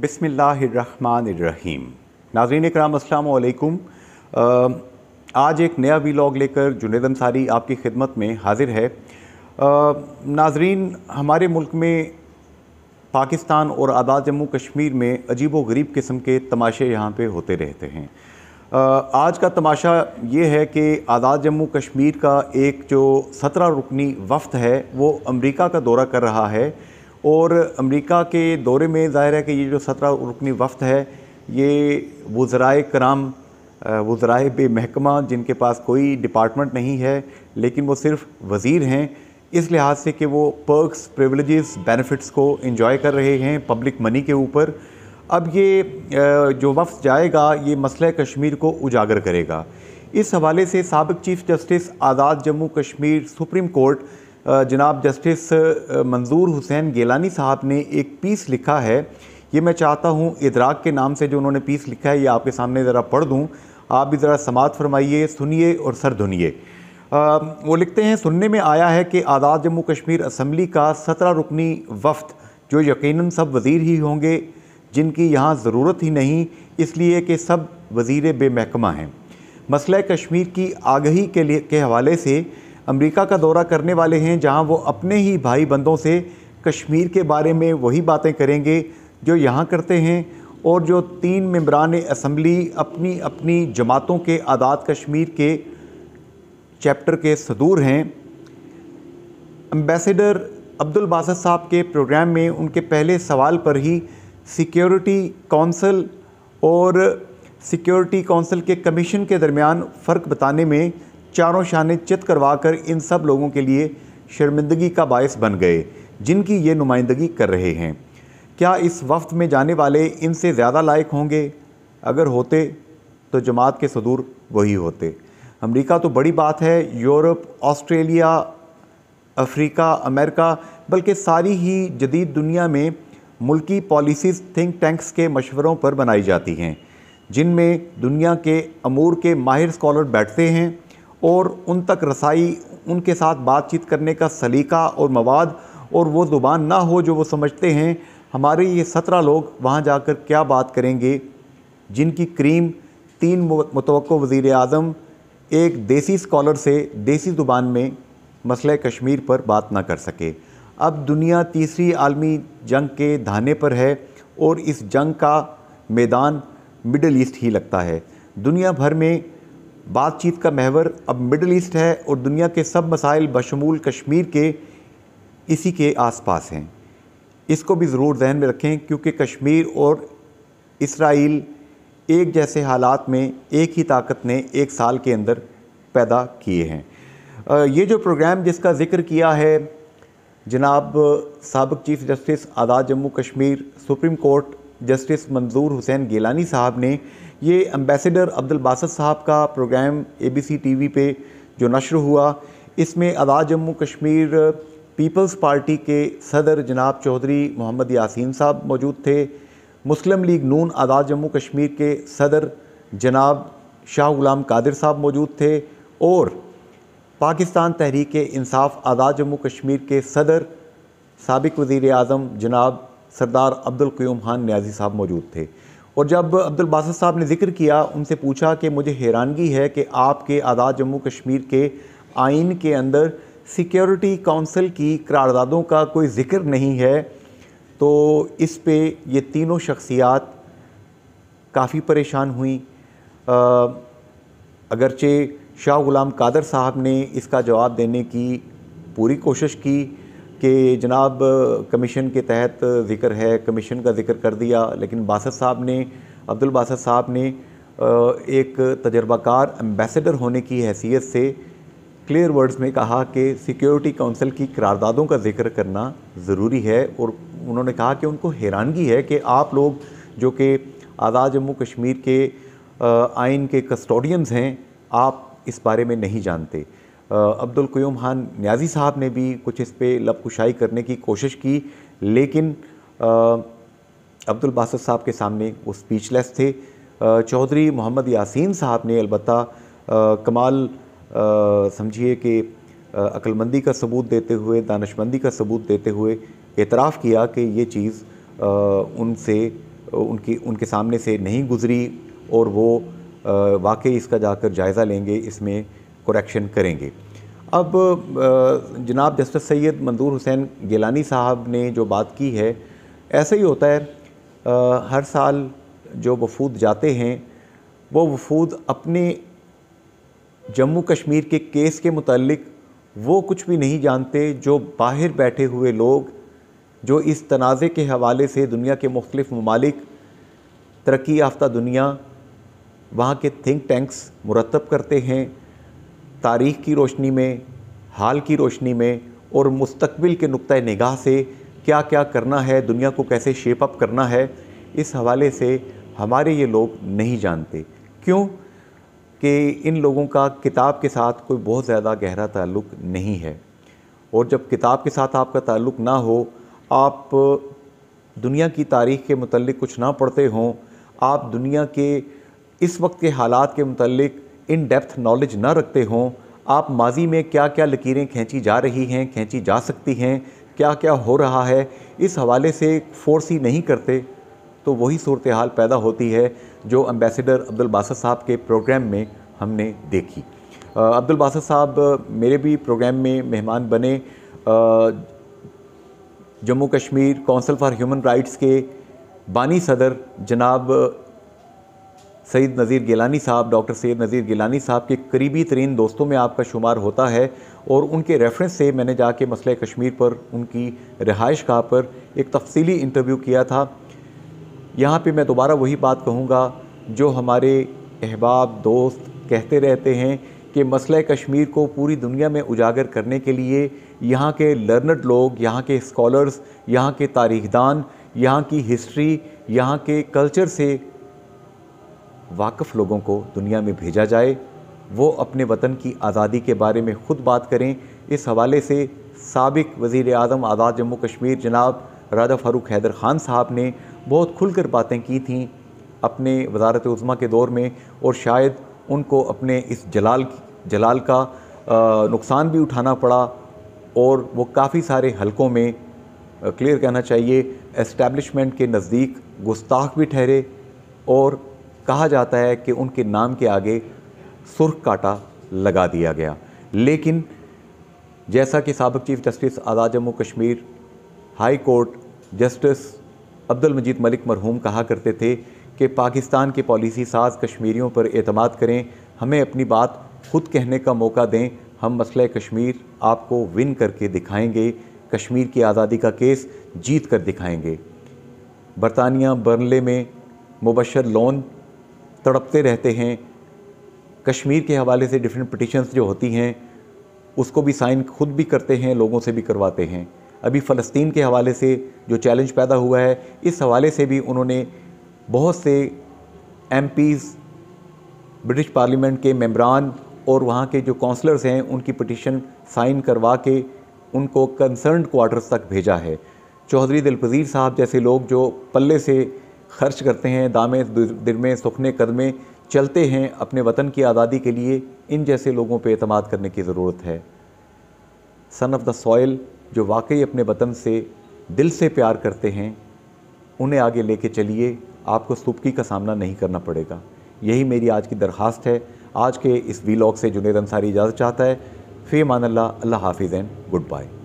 बिसमीम नाजरीन कराम असलकुम आज एक नया वीलॉग लेकर जुनेद अंसारी आपकी खिदमत में हाजिर है नाजरीन हमारे मुल्क में पाकिस्तान और आबाद जम्मू कश्मीर में अजीब व गरीब किस्म के तमाशे यहाँ पर होते रहते हैं आज का तमाशा ये है कि आज़ाद जम्मू कश्मीर का एक जो सत्रह रुकनी वफ्त है वो अमेरिका का दौरा कर रहा है और अमेरिका के दौरे में ज़ाहिर है कि ये जो सत्रह रुकनी वफ्त है ये वज़रा कराम बे बेमहकमा जिनके पास कोई डिपार्टमेंट नहीं है लेकिन वो सिर्फ वज़ीर हैं इस लिहाज से कि वो पर्कस प्रिवलेज बेनिफिट्स को इन्जॉय कर रहे हैं पब्लिक मनी के ऊपर अब ये जो वफ जाएगा ये मसला कश्मीर को उजागर करेगा इस हवाले से सबक chief justice Azad Jammu Kashmir supreme court जनाब जस्टिस मंजूर हुसैन गेलानी साहब ने एक पीस लिखा है ये मैं चाहता हूँ इदराक के नाम से जो उन्होंने पीस लिखा है ये आपके सामने ज़रा पढ़ दूँ आप भी ज़रा समात फरमाइए सुनिए और सर धुनिए वो लिखते हैं सुनने में आया है कि आज़ाद जम्मू कश्मीर असम्बली का सत्रह रुकनी वफ्त जो यकीन सब वज़ीर ही होंगे जिनकी यहाँ ज़रूरत ही नहीं इसलिए कि सब वज़ीर बेमहकमा हैं मसला कश्मीर की आगही के लिए के हवाले से अमेरिका का दौरा करने वाले हैं जहां वो अपने ही भाई बंदों से कश्मीर के बारे में वही बातें करेंगे जो यहाँ करते हैं और जो तीन मम्बरान असम्बली अपनी अपनी जमातों के आदात कश्मीर के चैप्टर के सदूर हैं अम्बेसडर अब्दुल बासत साहब के प्रोग्राम में उनके पहले सवाल पर ही सिक्योरिटी कौंसल और सिक्योरिटी कौंसल के कमीशन के दरमियान फ़र्क बताने में चारों शाने चित कर इन सब लोगों के लिए शर्मिंदगी का बायस बन गए जिनकी ये नुमाइंदगी कर रहे हैं क्या इस वफ्त में जाने वाले इनसे ज़्यादा लायक होंगे अगर होते तो जमात के सदूर वही होते अमेरिका तो बड़ी बात है यूरोप ऑस्ट्रेलिया अफ्रीका अमेरिका बल्कि सारी ही जदीद दुनिया में मुल्की पॉलिसीज़ थिंक टैंक्स के मशवरों पर बनाई जाती हैं जिनमें दुनिया के अमूर के माहिर स्कॉलर बैठते हैं और उन तक रसाई उनके साथ बातचीत करने का सलीका और मवाद और वो ज़ुबान ना हो जो वो समझते हैं हमारे ये सत्रह लोग वहाँ जाकर क्या बात करेंगे जिनकी क्रीम तीन मुतव वज़ी अजम एक देसी स्कॉलर से देसी ज़ुबान में मसले कश्मीर पर बात ना कर सके अब दुनिया तीसरी आलमी जंग के धाने पर है और इस जंग का मैदान मिडल ईस्ट ही लगता है दुनिया भर में बातचीत का महवर अब मिडल ईस्ट है और दुनिया के सब मसाइल बशमूल कश्मीर के इसी के आसपास हैं इसको भी ज़रूर जहन में रखें क्योंकि कश्मीर और इसराइल एक जैसे हालात में एक ही ताकत ने एक साल के अंदर पैदा किए हैं ये जो प्रोग्राम जिसका जिक्र किया है जनाब सबक chief justice Azad Jammu Kashmir supreme court justice Manzoor Hussain गेलानी साहब ने ये अम्बेसडर अब्दुल बासत साहब का program A B C T V पर जो नशर हुआ इसमें आज़ाद जम्मू कश्मीर पीपल्स पार्टी के सदर जनाब चौधरी मोहम्मद यासीन साहब मौजूद थे मुस्लिम लीग नून आज़ाद जम्मू कश्मीर के सदर जनाब शाह गुलाम कादिर साहब मौजूद थे और पाकिस्तान तहरीक इंसाफ आज़ाद जम्मू कश्मीर के सदर सबक वज़ी अजम जनाब सरदार अब्दुल क्यूम खान न्याजी साहब मौजूद थे और जब अब्दुल बासत साहब ने जिक्र किया उनसे पूछा कि मुझे हैरानगी है कि आपके आज़ाद जम्मू कश्मीर के आइन के अंदर सिक्योरिटी काउंसिल की करारदादों का कोई ज़िक्र नहीं है तो इस पे ये तीनों शख्सियात काफ़ी परेशान हुई अगरचे शाह ग़ुलाम कादर साहब ने इसका जवाब देने की पूरी कोशिश की कि जनाब कमीशन के तहत ज़िक्र है कमीशन का जिक्र कर दिया लेकिन बासत साहब ने अब्दुल बासत साहब ने एक तजर्बाकार एम्बेसडर होने की हैसियत से क्लियर वर्ड्स में कहा कि सिक्योरिटी काउंसिल की करारदादों का जिक्र करना ज़रूरी है और उन्होंने कहा कि उनको हैरानगी है कि आप लोग जो कि आज़ाद जम्मू कश्मीर के आइन के कस्टोडियंस हैं आप इस बारे में नहीं जानते अब्दुल क्यूम खान न्याजी साहब ने भी कुछ इस पर लपकुशाई करने की कोशिश की लेकिन अब्दुल बासत साहब के सामने वो स्पीचलेस थे चौधरी मोहम्मद यासीन साहब ने अलबत् कमाल समझिए कि अक्लमंदी का सबूत देते हुए दानशमंदी का सबूत देते हुए एतराफ़ किया कि ये चीज़ उनसे उनकी उनके सामने से नहीं गुज़री और वो वाकई इसका जाकर जायज़ा लेंगे इसमें करेक्शन करेंगे अब जनाब जस्टिस सैयद मंदूर हुसैन गिलानी साहब ने जो बात की है ऐसा ही होता है हर साल जो वफूद जाते हैं वो वफूद अपने जम्मू कश्मीर के केस के मतलब वो कुछ भी नहीं जानते जो बाहर बैठे हुए लोग जो इस तनाज़े के हवाले से दुनिया के मुख्तफ़ ममालिक तरक्की याफ्ता दुनिया वहाँ के थिंक टैंक्स मुरतब करते हैं तारीख़ की रोशनी में हाल की रोशनी में और मुस्तबिल के नुक़ निगाह से क्या क्या करना है दुनिया को कैसे शेप अप करना है इस हवाले से हमारे ये लोग नहीं जानते क्यों कि इन लोगों का किताब के साथ कोई बहुत ज़्यादा गहरा ताल्लुक़ नहीं है और जब किताब के साथ आपका ताल्लुक़ ना हो आप दुनिया की तारीख़ के मतलब कुछ ना पढ़ते हों आप दुनिया के इस वक्त के हालात के मतलब इन डेप्थ नॉलेज ना रखते हों आप माजी में क्या क्या लकीरें खींची जा रही हैं खींची जा सकती हैं क्या क्या हो रहा है इस हवाले से फोर्स ही नहीं करते तो वही सूरत हाल पैदा होती है जो अम्बेसडर अब्दुलबास साहब के प्रोग्राम में हमने देखी अब्दुलबास साहब मेरे भी प्रोग्राम में मेहमान बने Jammu Kashmir council for human rights के बानी सदर जनाब सईद नज़ीर गिलानी साहब डॉक्टर सैद नज़ीर गिलानी साहब के करीबी तरीन दोस्तों में आपका शुमार होता है और उनके रेफरेंस से मैंने जाके मसले कश्मीर पर उनकी रिहाइश गाह पर एक तफसीली इंटरव्यू किया था यहाँ पर मैं दोबारा वही बात कहूँगा जो हमारे अहबाब दोस्त कहते रहते हैं कि मसल़ कश्मीर को पूरी दुनिया में उजागर करने के लिए यहाँ के लर्नड लोग यहाँ के स्कॉलर्स यहाँ के तारीखदान यहाँ की हिस्ट्री यहाँ के कल्चर से वाकफ़ लोगों को दुनिया में भेजा जाए वो अपने वतन की आज़ादी के बारे में ख़ुद बात करें इस हवाले से सबक वज़ी अजम आज़ाद जम्मू कश्मीर जनाब राजा फ़ारूक हैदर ख़ान साहब ने बहुत खुलकर बातें की थी अपने वजारत उज़मा के दौर में और शायद उनको अपने इस जलाल जलाल का नुकसान भी उठाना पड़ा और वो काफ़ी सारे हलकों में क्लियर कहना चाहिए एस्टेब्लिशमेंट के नज़दीक गुस्ताख भी ठहरे और कहा जाता है कि उनके नाम के आगे सुर्ख काटा लगा दिया गया लेकिन जैसा कि सबक chief justice Azad Jammu Kashmir high court justice Abdul Majeed Malik मरहूम कहा करते थे कि पाकिस्तान के पॉलिसी साज कश्मीरियों पर अतमाद करें हमें अपनी बात खुद कहने का मौका दें हम मसल़ कश्मीर आपको विन करके दिखाएंगे कश्मीर की आज़ादी का केस जीत कर दिखाएंगे बरतानिया बर्नले में मुबशर लोन तड़पते रहते हैं कश्मीर के हवाले से डिफरेंट पटिशन्स जो होती हैं उसको भी साइन खुद भी करते हैं लोगों से भी करवाते हैं अभी फ़लस्तीन के हवाले से जो चैलेंज पैदा हुआ है इस हवाले से भी उन्होंने बहुत से एम ब्रिटिश पार्लियामेंट के मेम्बरान और वहाँ के जो काउंसलर्स हैं उनकी पटिशन साइन करवा के उनको कंसर्न क्वार्टर्स तक भेजा है चौधरी दिलपज़ीर साहब जैसे लोग जो पल्ले से खर्च करते हैं दामे दिल में सुखने कदमे चलते हैं अपने वतन की आज़ादी के लिए इन जैसे लोगों पर अतमाद करने की ज़रूरत है सन ऑफ़ द सॉयल जो वाकई अपने वतन से दिल से प्यार करते हैं उन्हें आगे लेके चलिए आपको सुबकी का सामना नहीं करना पड़ेगा यही मेरी आज की दरख्वास्त है आज के इस वीलॉग से जुनेद अंसारी इजाज़त चाहता है फे मान अल्लाह हाफिज़ एंड गुड बाय